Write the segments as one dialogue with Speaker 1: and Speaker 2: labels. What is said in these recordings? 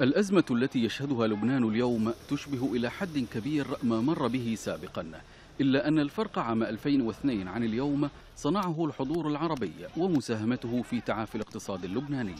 Speaker 1: الأزمة التي يشهدها لبنان اليوم تشبه إلى حد كبير ما مر به سابقا إلا أن الفرق عام 2002 عن اليوم صنعه الحضور العربي ومساهمته في تعافي الاقتصاد اللبناني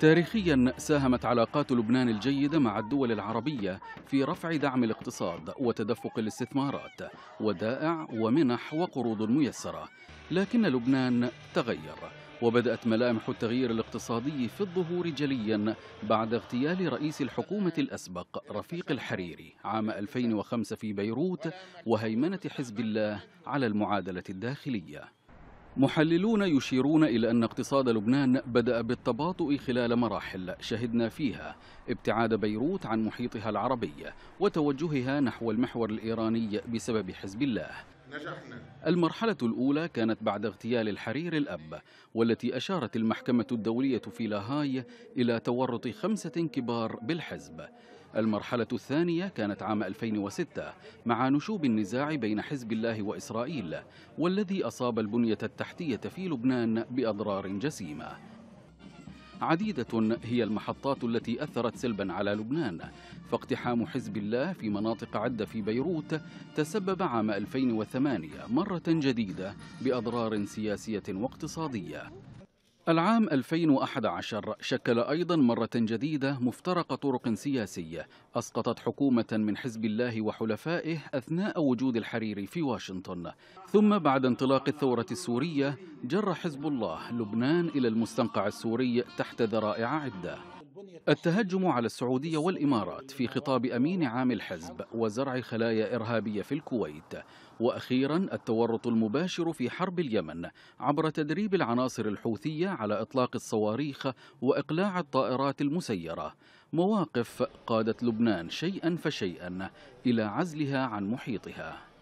Speaker 1: تاريخيا ساهمت علاقات لبنان الجيدة مع الدول العربية في رفع دعم الاقتصاد وتدفق الاستثمارات ودائع ومنح وقروض ميسرة لكن لبنان تغير وبدأت ملامح التغيير الاقتصادي في الظهور جليا بعد اغتيال رئيس الحكومة الأسبق رفيق الحريري عام 2005 في بيروت وهيمنة حزب الله على المعادلة الداخلية محللون يشيرون إلى أن اقتصاد لبنان بدأ بالتباطؤ خلال مراحل شهدنا فيها ابتعاد بيروت عن محيطها العربي وتوجهها نحو المحور الإيراني بسبب حزب الله نجحنا المرحلة الأولى كانت بعد اغتيال الحرير الأب والتي أشارت المحكمة الدولية في لاهاي إلى تورط خمسة كبار بالحزب المرحلة الثانية كانت عام 2006 مع نشوب النزاع بين حزب الله وإسرائيل والذي أصاب البنية التحتية في لبنان بأضرار جسيمة عديدة هي المحطات التي أثرت سلبا على لبنان فاقتحام حزب الله في مناطق عدة في بيروت تسبب عام 2008 مرة جديدة بأضرار سياسية واقتصادية العام 2011 شكل أيضا مرة جديدة مفترق طرق سياسية أسقطت حكومة من حزب الله وحلفائه أثناء وجود الحريري في واشنطن ثم بعد انطلاق الثورة السورية جر حزب الله لبنان إلى المستنقع السوري تحت ذرائع عدة التهجم على السعودية والإمارات في خطاب أمين عام الحزب وزرع خلايا إرهابية في الكويت وأخيرا التورط المباشر في حرب اليمن عبر تدريب العناصر الحوثية على إطلاق الصواريخ وإقلاع الطائرات المسيرة مواقف قادت لبنان شيئا فشيئا إلى عزلها عن محيطها